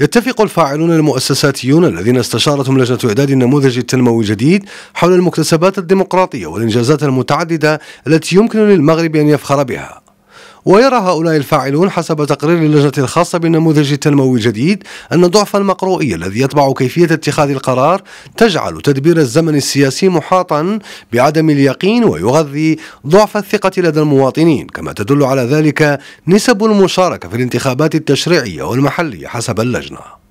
يتفق الفاعلون المؤسساتيون الذين استشارتهم لجنة إعداد النموذج التنموي الجديد حول المكتسبات الديمقراطية والإنجازات المتعددة التي يمكن للمغرب أن يفخر بها ويرى هؤلاء الفاعلون حسب تقرير اللجنة الخاصة بالنموذج التنموي الجديد أن ضعف المقروئية الذي يتبع كيفية اتخاذ القرار تجعل تدبير الزمن السياسي محاطا بعدم اليقين ويغذي ضعف الثقة لدى المواطنين كما تدل على ذلك نسب المشاركة في الانتخابات التشريعية والمحلية حسب اللجنة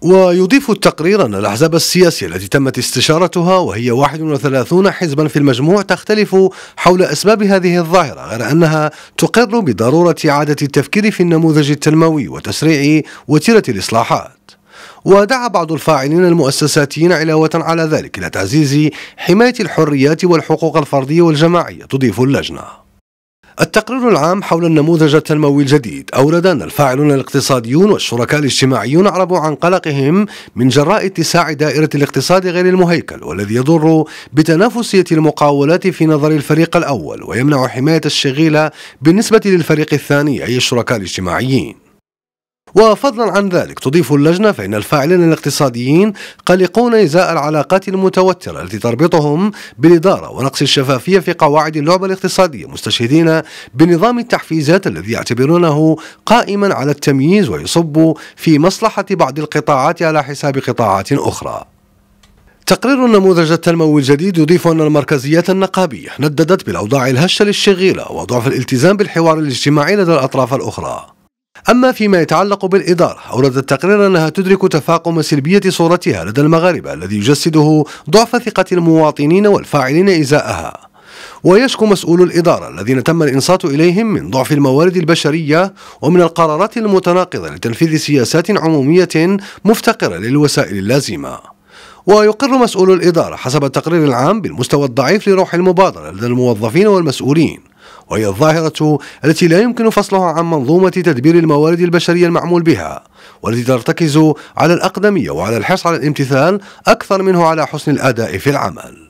ويضيف التقرير أن الأحزاب السياسية التي تمت استشارتها وهي 31 حزبا في المجموع تختلف حول أسباب هذه الظاهرة غير أنها تقر بضرورة إعادة التفكير في النموذج التنموي وتسريع وتيرة الإصلاحات ودعا بعض الفاعلين المؤسساتيين علاوة على ذلك إلى تعزيز حماية الحريات والحقوق الفردية والجماعية تضيف اللجنة التقرير العام حول النموذج التنموي الجديد أورد أن الفاعلون الاقتصاديون والشركاء الاجتماعيون عربوا عن قلقهم من جراء اتساع دائرة الاقتصاد غير المهيكل والذي يضر بتنافسية المقاولات في نظر الفريق الأول ويمنع حماية الشغيلة بالنسبة للفريق الثاني أي الشركاء الاجتماعيين وفضلا عن ذلك تضيف اللجنة فإن الفاعلين الاقتصاديين قلقون إزاء العلاقات المتوترة التي تربطهم بالإدارة ونقص الشفافية في قواعد اللعبة الاقتصادية مستشهدين بنظام التحفيزات الذي يعتبرونه قائما على التمييز ويصب في مصلحة بعض القطاعات على حساب قطاعات أخرى تقرير النموذج التنموي الجديد يضيف أن المركزيات النقابية نددت بالأوضاع الهشة للشغيلة وضعف الالتزام بالحوار الاجتماعي لدى الأطراف الأخرى أما فيما يتعلق بالإدارة أورد التقرير أنها تدرك تفاقم سلبية صورتها لدى المغاربة الذي يجسده ضعف ثقة المواطنين والفاعلين إزاءها ويشكو مسؤول الإدارة الذين تم الإنصات إليهم من ضعف الموارد البشرية ومن القرارات المتناقضة لتنفيذ سياسات عمومية مفتقرة للوسائل اللازمة ويقر مسؤول الإدارة حسب التقرير العام بالمستوى الضعيف لروح المبادرة لدى الموظفين والمسؤولين وهي الظاهرة التي لا يمكن فصلها عن منظومة تدبير الموارد البشرية المعمول بها والتي ترتكز على الأقدمية وعلى الحرص على الامتثال أكثر منه على حسن الأداء في العمل